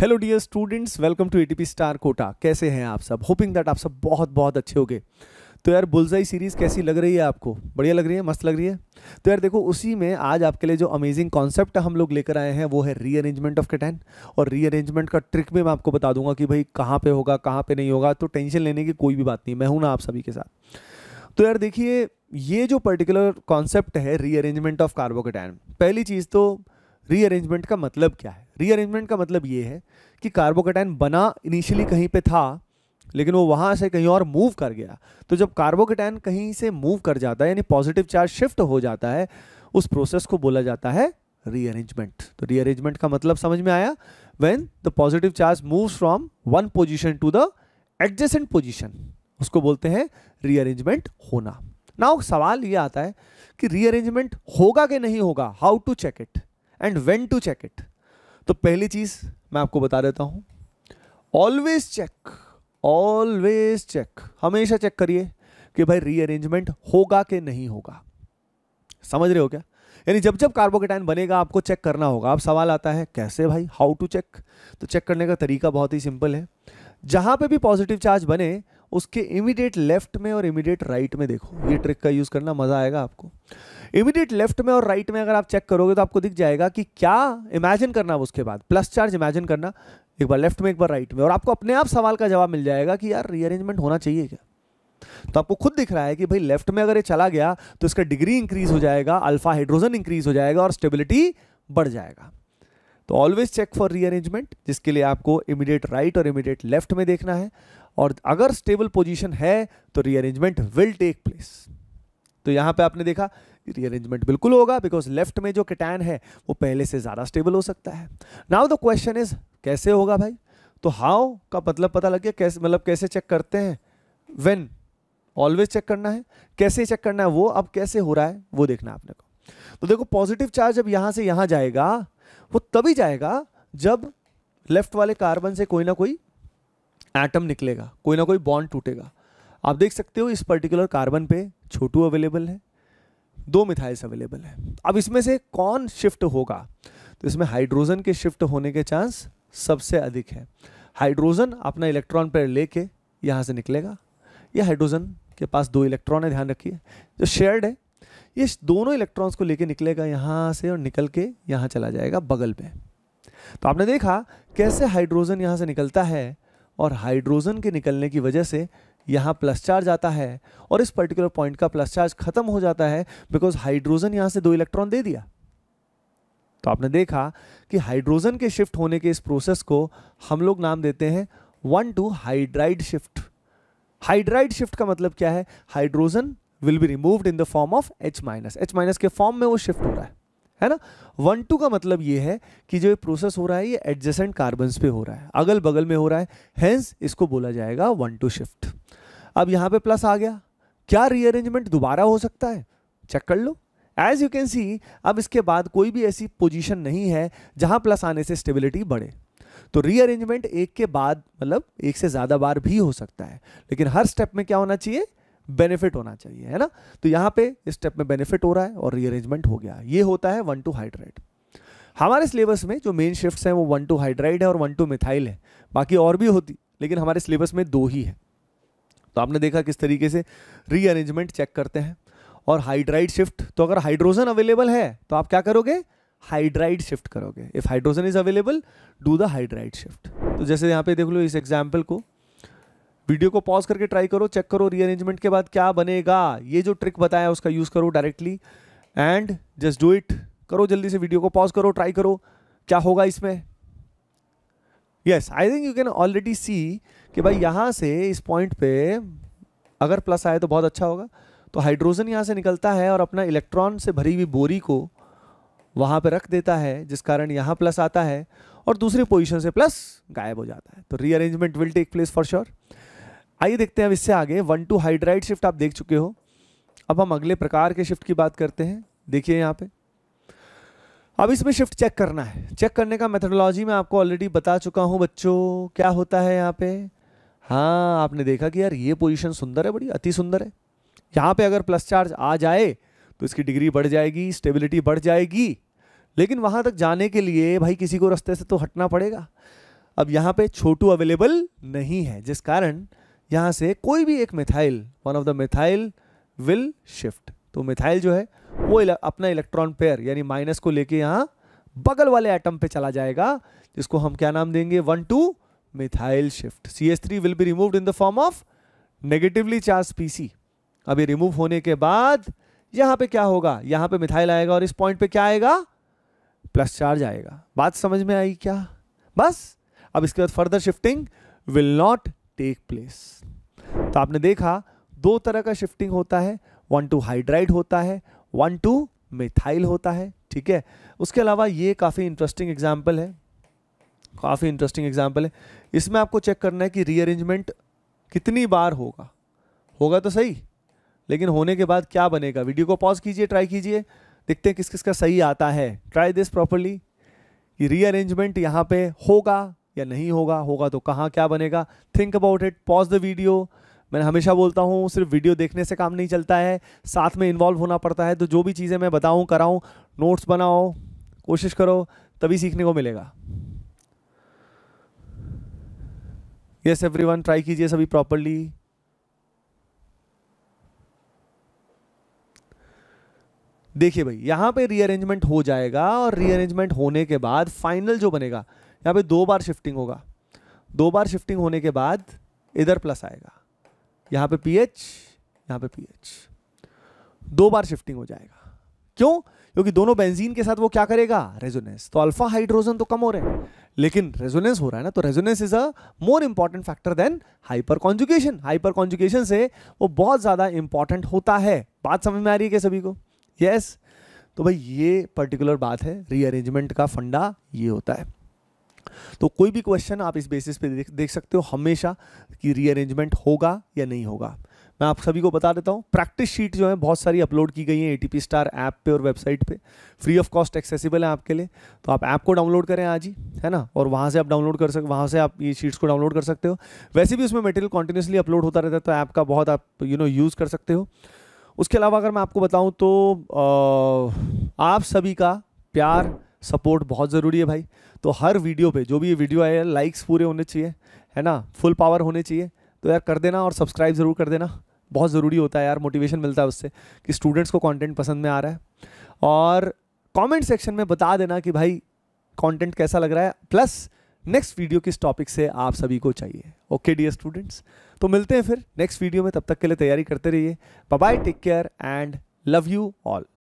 Hello dear students welcome to ATP star Kota कैसे हैं आप सब होपिंग दैट आप सब बहुत बहुत अच्छे हो गए तो यार बुलजाई सीरीज़ कैसी लग रही है आपको बढ़िया लग रही है मस्त लग रही है तो यार देखो उसी में आज आपके लिए जो अमेजिंग कॉन्सेप्ट हम लोग लेकर आए हैं वो है रीअरेंजमेंट ऑफ कैटैन और रीअरेंजमेंट का ट्रिक भी मैं आपको बता दूंगा कि भाई कहाँ पर होगा कहाँ पर नहीं होगा तो टेंशन लेने की कोई भी बात नहीं मैं हूँ ना आप सभी के साथ तो यार देखिए ये जो पर्टिकुलर कॉन्सेप्ट है रीअरेंजमेंट ऑफ कार्बोकेटैन पहली चीज़ तो रीअरेंजमेंट का मतलब क्या है रीअरेंजमेंट का मतलब ये है कि कार्बोकेटाइन बना इनिशियली कहीं पे था लेकिन वो वहाँ से कहीं और मूव कर गया तो जब कार्बोकेटाइन कहीं से मूव कर जाता है यानी पॉजिटिव चार्ज शिफ्ट हो जाता है उस प्रोसेस को बोला जाता है रीअरेंजमेंट तो रीअरेंजमेंट का मतलब समझ में आया when the positive charge move from one position to the adjacent position उसको बोलते हैं रीअरेंजमेंट होना नाउ सवाल ये आता है कि रीअरेंजमेंट होगा कि नहीं होगा how to check it and when to check it तो पहली चीज मैं आपको बता देता हूं ऑलवेज चेक ऑलवेज चेक हमेशा चेक करिए कि भाई रीअरेंजमेंट होगा कि नहीं होगा समझ रहे हो क्या यानी जब जब कार्बोकेटाइन बनेगा आपको चेक करना होगा अब सवाल आता है कैसे भाई हाउ टू चेक तो चेक करने का तरीका बहुत ही सिंपल है जहां पे भी पॉजिटिव चार्ज बने उसके इमीडिएट लेफ्ट में और इमीडिएट राइट में देखो ये ट्रिक का यूज़ करना मज़ा आएगा आपको इमीडिएट लेफ्ट में और राइट में अगर आप चेक करोगे तो आपको दिख जाएगा कि क्या इमेजिन करना उसके बाद प्लस चार्ज इमेजिन करना एक बार लेफ्ट में एक बार राइट में और आपको अपने आप सवाल का जवाब मिल जाएगा कि यार रीअरेंजमेंट होना चाहिए क्या तो आपको खुद दिख रहा है कि भाई लेफ्ट में अगर ये चला गया तो इसका डिग्री इंक्रीज हो जाएगा अल्फा हाइड्रोजन इंक्रीज हो जाएगा और स्टेबिलिटी बढ़ जाएगा तो ऑलवेज चेक फॉर रीअरेंजमेंट जिसके लिए आपको इमीडिएट राइट और इमीडिएट लेफ्ट में देखना है और अगर स्टेबल पोजीशन है तो रीअरेंजमेंट विल टेक प्लेस तो यहां पे आपने देखा रीअरेंजमेंट बिल्कुल होगा बिकॉज लेफ्ट में जो कैटैन है वो पहले से ज़्यादा स्टेबल हो सकता है नाउ द क्वेश्चन इज कैसे होगा भाई तो हाउ का मतलब पता लग गया कैसे मतलब कैसे चेक करते हैं वेन ऑलवेज चेक करना है कैसे चेक करना है वो अब कैसे हो रहा है वो देखना आपने को तो देखो पॉजिटिव चार्ज अब यहां से यहां जाएगा वो तभी जाएगा जब लेफ्ट वाले कार्बन से कोई ना कोई एटम निकलेगा कोई ना कोई बॉन्ड टूटेगा आप देख सकते हो इस पर्टिकुलर कार्बन पे छोटू अवेलेबल है दो मिथाइल्स अवेलेबल है अब इसमें से कौन शिफ्ट होगा तो इसमें हाइड्रोजन के शिफ्ट होने के चांस सबसे अधिक है हाइड्रोजन अपना इलेक्ट्रॉन पर लेके यहाँ से निकलेगा यह हाइड्रोजन के पास दो इलेक्ट्रॉन है ध्यान रखिए जो शेयर्ड है ये दोनों इलेक्ट्रॉन्स को लेके निकलेगा यहाँ से और निकल के यहाँ चला जाएगा बगल पे तो आपने देखा कैसे हाइड्रोजन यहाँ से निकलता है और हाइड्रोजन के निकलने की वजह से यहाँ प्लस चार्ज आता है और इस पर्टिकुलर पॉइंट का प्लस चार्ज खत्म हो जाता है बिकॉज हाइड्रोजन यहाँ से दो इलेक्ट्रॉन दे दिया तो आपने देखा कि हाइड्रोजन के शिफ्ट होने के इस प्रोसेस को हम लोग नाम देते हैं one two hydride shift hydride shift का मतलब क्या है hydrogen will be removed in the form of H minus H minus के फॉर्म में वो शिफ्ट हो रहा है है ना वन टू का मतलब ये है कि जो ये प्रोसेस हो रहा है ये एडजेसेंट कार्बन पे हो रहा है अगल बगल में हो रहा है हेंस इसको बोला जाएगा वन टू शिफ्ट अब यहाँ पे प्लस आ गया क्या रीअरेंजमेंट दोबारा हो सकता है चेक कर लो एज यू कैन सी अब इसके बाद कोई भी ऐसी पोजिशन नहीं है जहां प्लस आने से स्टेबिलिटी बढ़े तो रीअरेंजमेंट एक के बाद मतलब एक से ज़्यादा बार भी हो सकता है लेकिन हर स्टेप में क्या होना चाहिए बेनिफिट होना चाहिए है ना तो यहाँ पे इस स्टेप में बेनिफिट हो रहा है और रीअरेंजमेंट हो गया ये होता है वन टू हाइड्राइड हमारे सिलेबस में जो मेन शिफ्ट हैं वो वन टू हाइड्राइड है और वन टू मिथाइल है बाकी और भी होती लेकिन हमारे सिलेबस में दो ही है तो आपने देखा किस तरीके से रीअरेंजमेंट चेक करते हैं और हाइड्राइड शिफ्ट तो अगर हाइड्रोजन अवेलेबल है तो आप क्या करोगे हाइड्राइड शिफ्ट करोगे if hydrogen is available do the hydride shift तो जैसे यहाँ पे देख लो इस एग्जाम्पल को वीडियो को पॉज करके ट्राई करो चेक करो रीअरेंजमेंट के बाद क्या बनेगा ये जो ट्रिक बताया उसका यूज़ करो directly and just do it करो जल्दी से वीडियो को पॉज करो ट्राई करो क्या होगा इसमें yes I think you can already see कि भाई यहां से इस पॉइंट पे अगर प्लस आए तो बहुत अच्छा होगा तो हाइड्रोजन यहां से निकलता है और अपना इलेक्ट्रॉन से भरी हुई बोरी को वहां पे रख देता है जिस कारण यहां प्लस आता है और दूसरी पोजीशन से प्लस गायब हो जाता है तो rearrangement will take place for sure आइए देखते हैं अब इससे आगे वन टू हाइड्राइड शिफ्ट आप देख चुके हो अब हम अगले प्रकार के शिफ्ट की बात करते हैं देखिए यहाँ पे अब इसमें शिफ्ट चेक करना है चेक करने का मेथडोलॉजी मैं आपको ऑलरेडी बता चुका हूँ बच्चों क्या होता है यहाँ पे हाँ आपने देखा कि यार ये पोजीशन सुंदर है बड़ी अति सुंदर है यहाँ पे अगर प्लस चार्ज आ जाए तो इसकी डिग्री बढ़ जाएगी स्टेबिलिटी बढ़ जाएगी लेकिन वहाँ तक जाने के लिए भाई किसी को रास्ते से तो हटना पड़ेगा अब यहाँ पे छोटू अवेलेबल नहीं है जिस कारण यहां से कोई भी एक methyl one of the methyl will shift तो मिथाइल जो है वो अपना इलेक्ट्रॉन पेयर यानी माइनस को लेके यहां बगल वाले एटम पे चला जाएगा जिसको हम क्या नाम देंगे one two methyl shift C S three will be remove in the form of negatively charge PC अभी रिमूव होने के बाद यहां पे क्या होगा यहाँ पे मिथाइल आएगा और इस पॉइंट पे क्या आएगा प्लस चार्ज आएगा बात समझ में आई क्या बस अब इसके बाद further shifting will not take place तो आपने देखा दो तरह का शिफ्टिंग होता है वन टू हाइड्राइड होता है वन टू मिथाइल होता है ठीक है उसके अलावा ये काफ़ी इंटरेस्टिंग एग्जाम्पल है काफ़ी इंटरेस्टिंग एग्जाम्पल है इसमें आपको चेक करना है कि रीअरेंजमेंट कितनी बार होगा होगा तो सही लेकिन होने के बाद क्या बनेगा वीडियो को पॉज कीजिए ट्राई कीजिए देखते हैं किस किस का सही आता है ट्राई दिस प्रॉपरली रीअरेंजमेंट यहाँ पे होगा या नहीं होगा होगा तो कहाँ क्या बनेगा think about it pause the video मैं हमेशा बोलता हूँ सिर्फ वीडियो देखने से काम नहीं चलता है साथ में इन्वॉल्व होना पड़ता है तो जो भी चीज़ें मैं बताऊँ कराऊँ नोट्स बनाओ कोशिश करो तभी सीखने को मिलेगा यस एवरी वन ट्राई कीजिए सभी प्रॉपरली देखिए भाई यहां पे रीअरेंजमेंट हो जाएगा और रीअरेंजमेंट होने के बाद फाइनल जो बनेगा यहाँ पे दो बार शिफ्टिंग होगा दो बार शिफ्टिंग होने के बाद इधर प्लस आएगा यहाँ पे पी एच यहाँ पे पी एच दो बार शिफ्टिंग हो जाएगा क्यों क्योंकि दोनों बेंजीन के साथ वो क्या करेगा रेजोनेंस तो अल्फा हाइड्रोजन तो कम हो रहे हैं लेकिन रेजोनेंस हो रहा है ना तो resonance is a more important factor than hyper conjugation hyper conjugation से वो बहुत ज़्यादा इंपॉर्टेंट होता है बात समझ में आ रही है क्या सभी को यस yes. तो भाई ये पर्टिकुलर बात है रीअरेंजमेंट का फंडा ये होता है तो कोई भी क्वेश्चन आप इस बेसिस पे देख देख सकते हो हमेशा कि रीअरेंजमेंट होगा या नहीं होगा मैं आप सभी को बता देता हूँ प्रैक्टिस शीट जो है बहुत सारी अपलोड की गई है ए स्टार ऐप पे और वेबसाइट पे फ्री ऑफ कॉस्ट एक्सेसिबल है आपके लिए तो आप ऐप को डाउनलोड करें आज ही है ना और वहाँ से आप डाउनलोड कर सकते वहाँ से आप ये शीट्स को डाउनलोड कर सकते हो वैसे भी उसमें मटेरियल कॉन्टीन्यूसली अपलोड होता रहता है तो ऐप का बहुत आप यू नो यूज़ कर सकते हो उसके अलावा अगर मैं आपको बताऊँ तो आप सभी का प्यार सपोर्ट बहुत ज़रूरी है भाई तो हर वीडियो पे जो भी ये वीडियो आए लाइक्स पूरे होने चाहिए है ना फुल पावर होने चाहिए तो यार कर देना और सब्सक्राइब ज़रूर कर देना बहुत ज़रूरी होता है यार मोटिवेशन मिलता है उससे कि स्टूडेंट्स को कॉन्टेंट पसंद में आ रहा है और कॉमेंट सेक्शन में बता देना कि भाई कॉन्टेंट कैसा लग रहा है प्लस नेक्स्ट वीडियो किस टॉपिक से आप सभी को चाहिए ओके डियर स्टूडेंट्स तो मिलते हैं फिर नेक्स्ट वीडियो में तब तक के लिए तैयारी करते रहिए bye take care and love you all